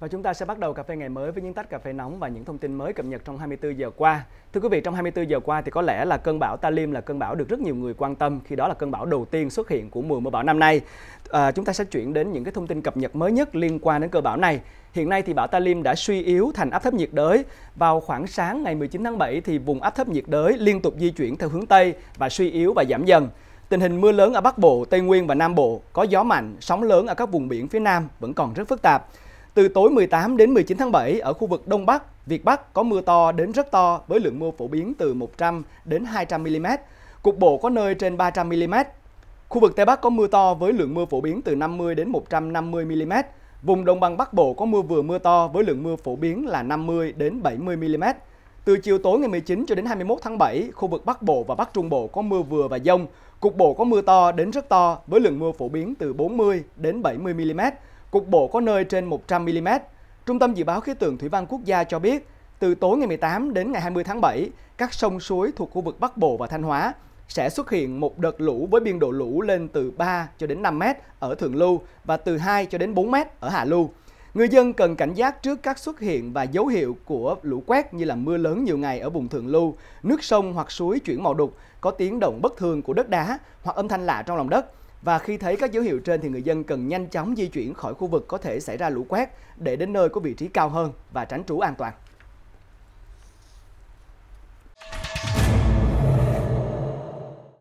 Và chúng ta sẽ bắt đầu cà phê ngày mới với những tách cà phê nóng và những thông tin mới cập nhật trong 24 giờ qua. Thưa quý vị, trong 24 giờ qua thì có lẽ là cơn bão Talim là cơn bão được rất nhiều người quan tâm khi đó là cơn bão đầu tiên xuất hiện của mùa mưa bão năm nay. À, chúng ta sẽ chuyển đến những cái thông tin cập nhật mới nhất liên quan đến cơn bão này. Hiện nay thì bão Talim đã suy yếu thành áp thấp nhiệt đới. Vào khoảng sáng ngày 19 tháng 7 thì vùng áp thấp nhiệt đới liên tục di chuyển theo hướng Tây và suy yếu và giảm dần. Tình hình mưa lớn ở Bắc Bộ, Tây Nguyên và Nam Bộ có gió mạnh, sóng lớn ở các vùng biển phía Nam vẫn còn rất phức tạp. Từ tối 18 đến 19 tháng 7 ở khu vực Đông Bắc, Việt Bắc có mưa to đến rất to với lượng mưa phổ biến từ 100 đến 200 mm, cục bộ có nơi trên 300 mm. Khu vực Tây Bắc có mưa to với lượng mưa phổ biến từ 50 đến 150 mm. Vùng đồng bằng Bắc Bộ có mưa vừa mưa to với lượng mưa phổ biến là 50 đến 70 mm. Từ chiều tối ngày 19 cho đến 21 tháng 7, khu vực Bắc Bộ và Bắc Trung Bộ có mưa vừa và dông, cục bộ có mưa to đến rất to với lượng mưa phổ biến từ 40 đến 70 mm. Cục bộ có nơi trên 100mm. Trung tâm Dự báo Khí tượng Thủy văn Quốc gia cho biết, từ tối ngày 18 đến ngày 20 tháng 7, các sông suối thuộc khu vực Bắc Bộ và Thanh Hóa sẽ xuất hiện một đợt lũ với biên độ lũ lên từ 3 cho đến 5 m ở thượng lưu và từ 2 cho đến 4 m ở hạ lưu. Người dân cần cảnh giác trước các xuất hiện và dấu hiệu của lũ quét như là mưa lớn nhiều ngày ở vùng thượng lưu, nước sông hoặc suối chuyển màu đục, có tiếng động bất thường của đất đá hoặc âm thanh lạ trong lòng đất. Và khi thấy các dấu hiệu trên thì người dân cần nhanh chóng di chuyển khỏi khu vực có thể xảy ra lũ quét để đến nơi có vị trí cao hơn và tránh trú an toàn.